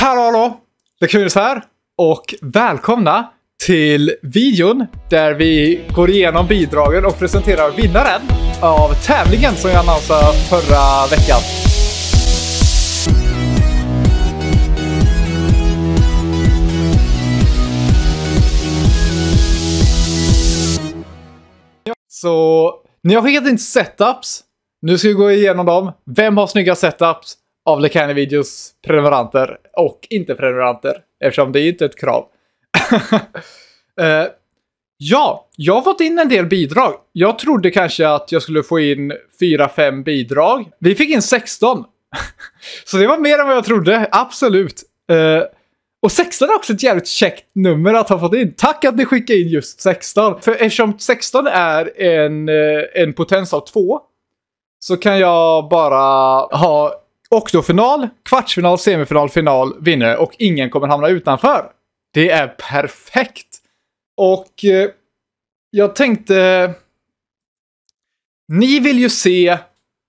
Hallå hallå! Lekurius här och välkomna till videon där vi går igenom bidragen och presenterar vinnaren av tävlingen som jag annonserade förra veckan. Så ni har skickat in setups. Nu ska vi gå igenom dem. Vem har snygga setups? av Lekane videos prenumeranter och inte prenumeranter eftersom det är inte ett krav. uh, ja, jag har fått in en del bidrag. Jag trodde kanske att jag skulle få in 4-5 bidrag. Vi fick in 16. Så det var mer än vad jag trodde, absolut. Uh, och 16 är också ett jävligt käckt nummer att ha fått in. Tack att ni skickade in just 16. För eftersom 16 är en, eh, en potens av 2 så kan jag bara ha och då final, kvartsfinal, semifinal, final, vinnare och ingen kommer hamna utanför. Det är perfekt! Och eh, jag tänkte... Ni vill ju se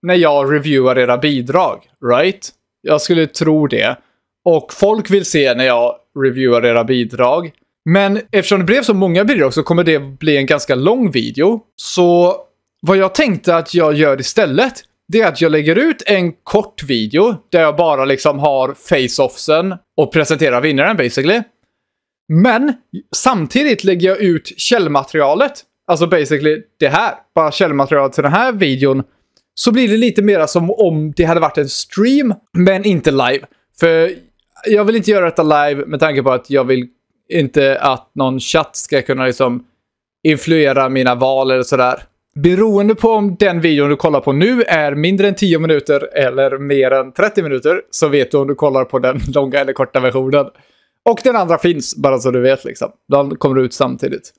när jag reviewar era bidrag, right? Jag skulle tro det. Och folk vill se när jag reviewar era bidrag. Men eftersom det blev så många bidrag så kommer det bli en ganska lång video. Så vad jag tänkte att jag gör istället det är att jag lägger ut en kort video där jag bara liksom har face-offsen och presenterar vinnaren basically. Men samtidigt lägger jag ut källmaterialet, alltså basically det här, bara källmaterialet till den här videon, så blir det lite mera som om det hade varit en stream, men inte live. För jag vill inte göra detta live med tanke på att jag vill inte att någon chatt ska kunna liksom influera mina val eller sådär. Beroende på om den videon du kollar på nu är mindre än 10 minuter eller mer än 30 minuter så vet du om du kollar på den långa eller korta versionen. Och den andra finns, bara så du vet. liksom. Den kommer ut samtidigt.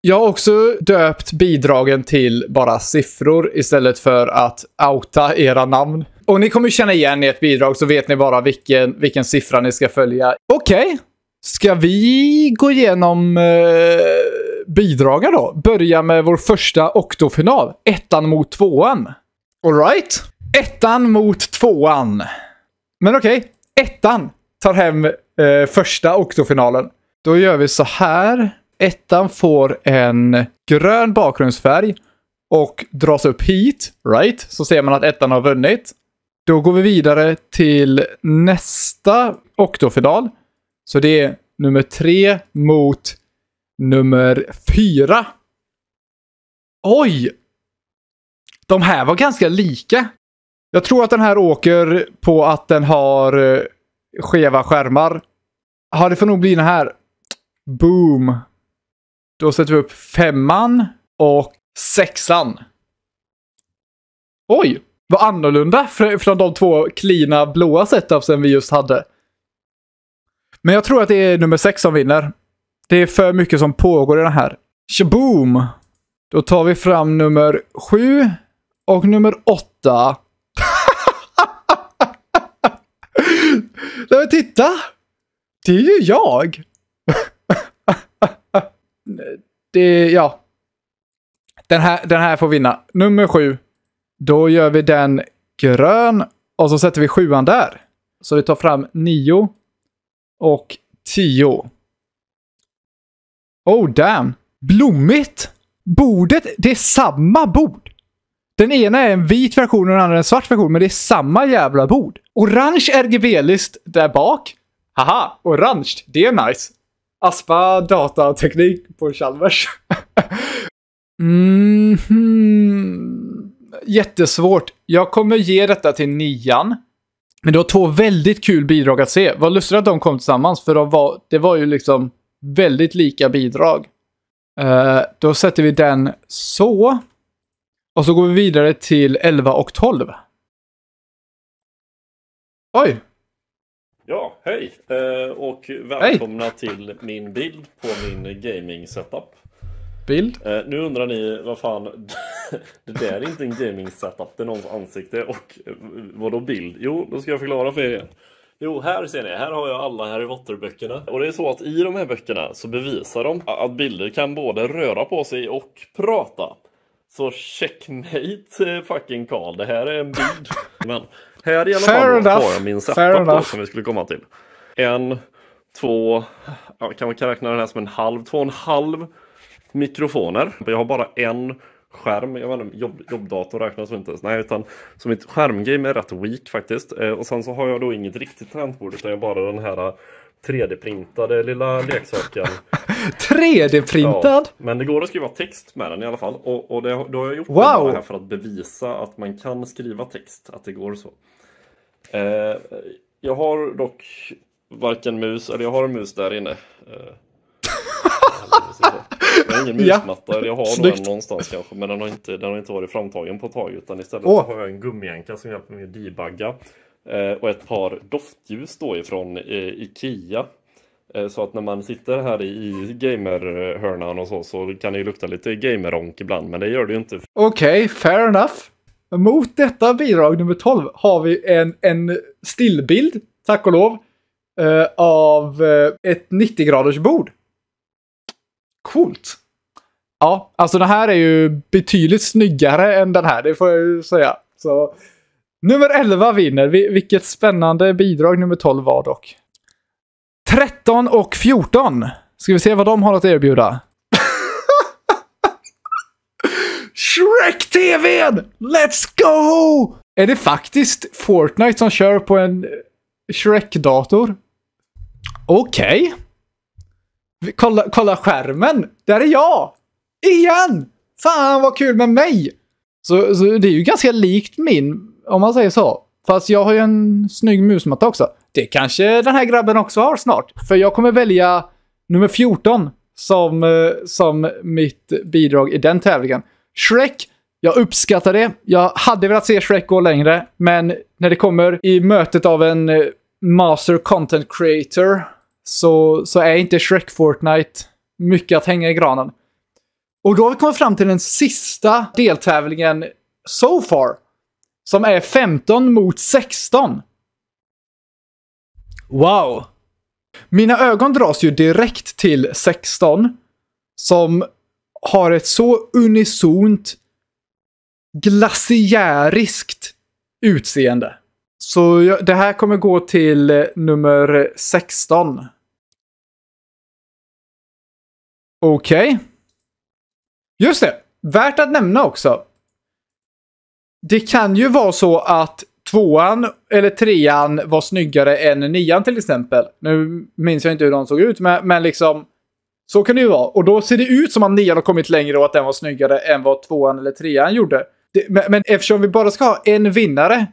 Jag har också döpt bidragen till bara siffror istället för att outa era namn. Och ni kommer känna igen ert bidrag så vet ni bara vilken, vilken siffra ni ska följa. Okej, okay. ska vi gå igenom... Eh bidraga då. Börja med vår första oktofinal. Ettan mot tvåan. Alright. Ettan mot tvåan. Men okej, okay. ettan tar hem eh, första oktofinalen. Då gör vi så här. Ettan får en grön bakgrundsfärg och dras upp hit, right? Så ser man att ettan har vunnit. Då går vi vidare till nästa oktofinal. Så det är nummer tre mot nummer fyra. Oj! De här var ganska lika. Jag tror att den här åker på att den har eh, skeva skärmar. Ja, det får nog bli den här. Boom. Då sätter vi upp femman och sexan. Oj, vad annorlunda från de två klina blåa setupsen vi just hade. Men jag tror att det är nummer sex som vinner. Det är för mycket som pågår i den här. Shaboom! Då tar vi fram nummer sju och nummer åtta. Nej men titta! Det är ju jag! det, ja. Den här, den här får vinna. Nummer sju. Då gör vi den grön och så sätter vi sjuan där. Så vi tar fram nio och tio. Oh damn. Blommigt! Bordet, det är samma bord. Den ena är en vit version och den andra en svart version, men det är samma jävla bord. Orange RGB-list där bak. Haha, orange, det är nice. Aspa datateknik på Chalmers. mm -hmm. Jättesvårt. Jag kommer ge detta till nian. Men det var två väldigt kul bidrag att se. Vad lustigt att de kom tillsammans, för de var, det var ju liksom väldigt lika bidrag. Eh, då sätter vi den så. Och så går vi vidare till 11 och 12. Oj! Ja, hej! Eh, och välkomna hej. till min bild på min gaming-setup. Bild? Eh, nu undrar ni vad fan, det där är inte en gaming-setup, det är någons ansikte och vadå bild? Jo, då ska jag förklara för er igen. Jo, här ser ni. Här har jag alla Harry Potter-böckerna. Och det är så att i de här böckerna så bevisar de att bilder kan både röra på sig och prata. Så checkmate eh, fucking Karl, det här är en bild. Men här i alla Fair fall enough. har jag min setup då, som vi skulle komma till. En, två, kan man kan räkna den här som en halv, två och en halv mikrofoner. Jag har bara en skärm. Jag vet inte, jobb, jobbdator räknas väl inte ens? Nej, utan så mitt skärmgame är rätt weak faktiskt. Eh, och sen så har jag då inget riktigt tangentbord utan jag bara den här 3D-printade eh, lilla leksaken. 3D-printad? Ja, men det går att skriva text med den i alla fall. Och, och det, då har jag gjort wow. det här för att bevisa att man kan skriva text, att det går så. Eh, jag har dock varken mus, eller jag har en mus där inne. Eh, Jag har ingen musmatta, eller jag har Snyggt. nog en någonstans kanske, men den har inte, den har inte varit framtagen på ett tag utan istället oh. har jag en gummianka som hjälper mig att debugga. Eh, och ett par doftljus då ifrån eh, Ikea. Eh, så att när man sitter här i, i gamerhörnan och så, så kan det ju lukta lite gameronk ibland, men det gör det ju inte. Okej, okay, fair enough. Mot detta bidrag nummer 12 har vi en, en stillbild, tack och lov, eh, av ett 90 graders bord. Coolt! Ja, alltså det här är ju betydligt snyggare än den här, det får jag ju säga. Så, nummer 11 vinner, vilket spännande bidrag nummer 12 var dock. 13 och 14. Ska vi se vad de har att erbjuda? Shrek-TVn! Let's go! Är det faktiskt Fortnite som kör på en Shrek-dator? Okej. Okay. Kolla, kolla skärmen! Där är jag! Igen! Fan vad kul med mig! Så, så det är ju ganska likt min, om man säger så. Fast jag har ju en snygg musmatta också. Det kanske den här grabben också har snart. För jag kommer välja nummer 14 som, eh, som mitt bidrag i den tävlingen. Shrek, jag uppskattar det. Jag hade velat se Shrek gå längre, men när det kommer i mötet av en eh, master content creator så, så är inte Shrek Fortnite mycket att hänga i granen. Och då har vi kommit fram till den sista deltävlingen so far. Som är 15 mot 16. Wow! Mina ögon dras ju direkt till 16. Som har ett så unisont glaciäriskt utseende. Så jag, det här kommer gå till eh, nummer 16. Okej. Okay. Just det. Värt att nämna också. Det kan ju vara så att tvåan eller trean var snyggare än nian till exempel. Nu minns jag inte hur de såg ut, men, men liksom så kan det ju vara. Och då ser det ut som att nian har kommit längre och att den var snyggare än vad tvåan eller trean gjorde. Det, men, men eftersom vi bara ska ha en vinnare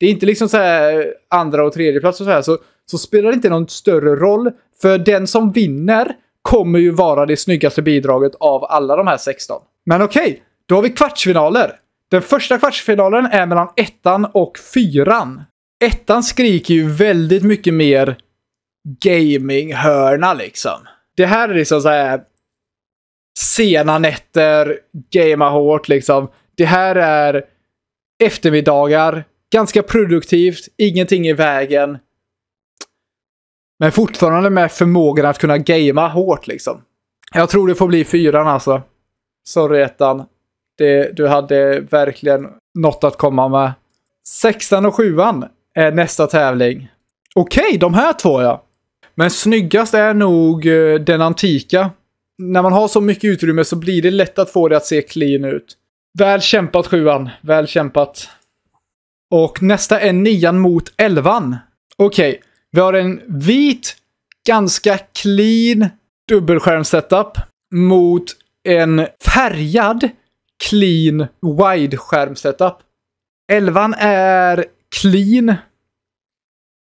det är inte liksom så eh, andra och tredje plats och så här, så, så spelar det inte någon större roll. För den som vinner kommer ju vara det snyggaste bidraget av alla de här 16. Men okej, okay, då har vi kvartsfinaler. Den första kvartsfinalen är mellan ettan och fyran. Ettan skriker ju väldigt mycket mer gaminghörna liksom. Det här är liksom så här sena nätter, gamea hårt liksom. Det här är eftermiddagar, Ganska produktivt, ingenting i vägen. Men fortfarande med förmågan att kunna gamea hårt liksom. Jag tror det får bli fyran alltså. Sorry ettan. Det, du hade verkligen något att komma med. Sexan och sjuan är nästa tävling. Okej, okay, de här två ja. Men snyggast är nog eh, den antika. När man har så mycket utrymme så blir det lätt att få det att se clean ut. Väl kämpat sjuan, väl kämpat. Och nästa är nian mot elvan. Okej, okay. vi har en vit, ganska clean dubbelskärmsetup mot en färgad, clean wide-skärmsetup. Elvan är clean,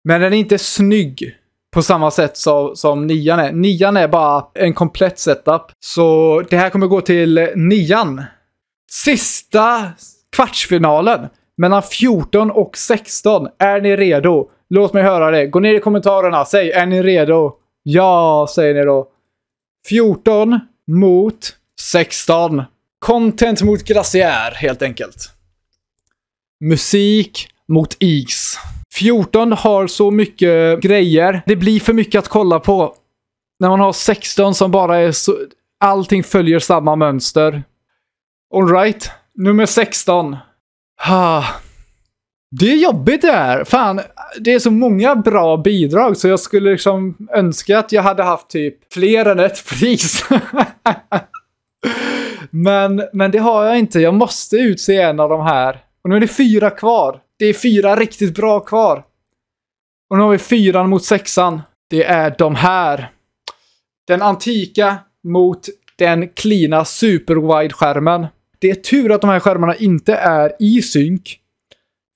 men den är inte snygg på samma sätt som, som nian är. Nian är bara en komplett setup. Så det här kommer gå till nian. Sista kvartsfinalen mellan 14 och 16. Är ni redo? Låt mig höra det. Gå ner i kommentarerna. Säg, är ni redo? Ja, säger ni då. 14 mot 16. Content mot glaciär, helt enkelt. Musik mot is. 14 har så mycket grejer. Det blir för mycket att kolla på. När man har 16 som bara är så... Allting följer samma mönster. Alright. Nummer 16. Ha. Det är jobbigt det här. Fan, det är så många bra bidrag så jag skulle liksom önska att jag hade haft typ fler än ett pris. men, men det har jag inte. Jag måste utse en av de här. Och nu är det fyra kvar. Det är fyra riktigt bra kvar. Och nu har vi fyran mot sexan. Det är de här. Den antika mot den klina super-wide-skärmen. Det är tur att de här skärmarna inte är i synk.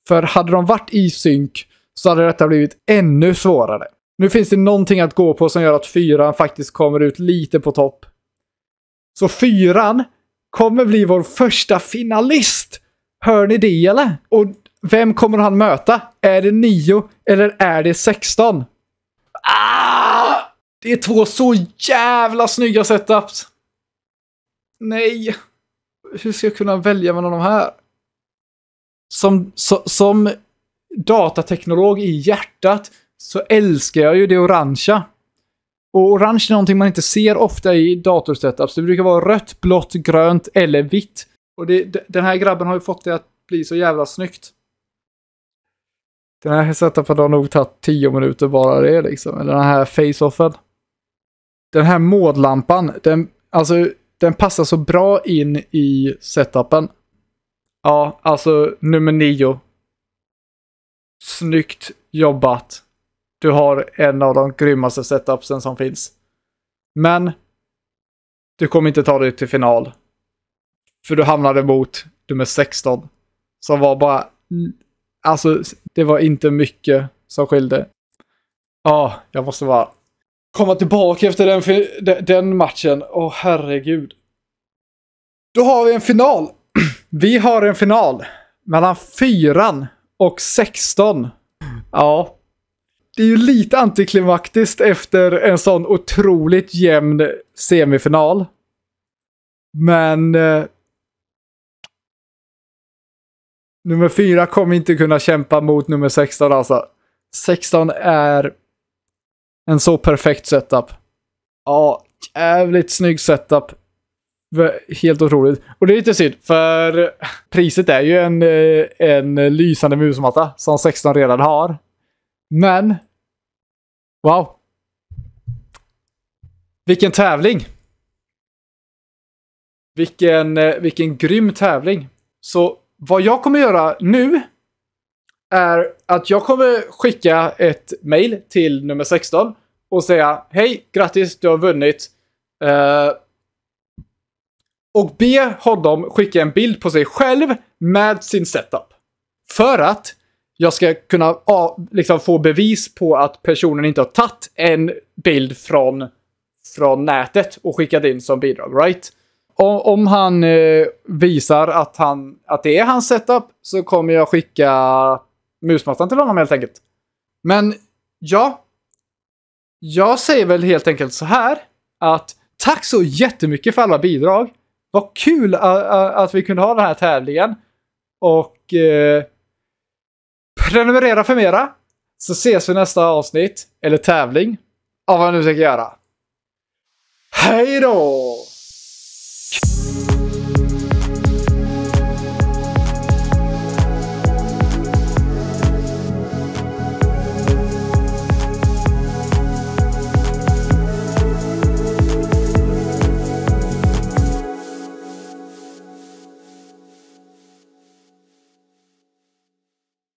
För hade de varit i synk så hade detta blivit ännu svårare. Nu finns det någonting att gå på som gör att fyran faktiskt kommer ut lite på topp. Så fyran kommer bli vår första finalist! Hör ni det eller? Och vem kommer han möta? Är det 9 eller är det 16? Ah! Det är två så jävla snygga setups! Nej hur ska jag kunna välja mellan de här? Som, so, som datateknolog i hjärtat så älskar jag ju det orangea. Och orange är någonting man inte ser ofta i datorsetups. Det brukar vara rött, blått, grönt eller vitt. Och det, den här grabben har ju fått det att bli så jävla snyggt. Den här setupen har nog tagit tio minuter bara det liksom. Eller Den här face-offen. Den här mådlampan, den, alltså den passar så bra in i setupen. Ja, alltså nummer nio. Snyggt jobbat. Du har en av de grymmaste setupsen som finns. Men du kommer inte ta dig till final. För du hamnade mot nummer 16. Som var bara... Alltså, det var inte mycket som skilde. Ja, ah, jag måste bara komma tillbaka efter den, den matchen. Åh oh, herregud. Då har vi en final. Vi har en final mellan fyran och 16. Ja. Det är ju lite antiklimaktiskt efter en sån otroligt jämn semifinal. Men... Eh, nummer fyra kommer inte kunna kämpa mot nummer 16 alltså. 16 är en så perfekt setup. Ja, jävligt snygg setup. Helt otroligt. Och det är lite synd, för priset är ju en, eh, en lysande musmatta som 16 redan har. Men... Wow. Vilken tävling! Vilken, eh, vilken grym tävling. Så vad jag kommer göra nu är att jag kommer skicka ett mail till nummer 16 och säga hej, grattis, du har vunnit. Uh, och be honom skicka en bild på sig själv med sin setup. För att jag ska kunna ja, liksom få bevis på att personen inte har tagit en bild från, från nätet och skickat in som bidrag, right? Och, om han eh, visar att, han, att det är hans setup så kommer jag skicka musmattan till honom helt enkelt. Men ja, jag säger väl helt enkelt så här att tack så jättemycket för alla bidrag. Vad kul äh, äh, att vi kunde ha den här tävlingen. Och eh, prenumerera för mera. Så ses vi nästa avsnitt, eller tävling, av vad jag nu tänker göra. Hej då!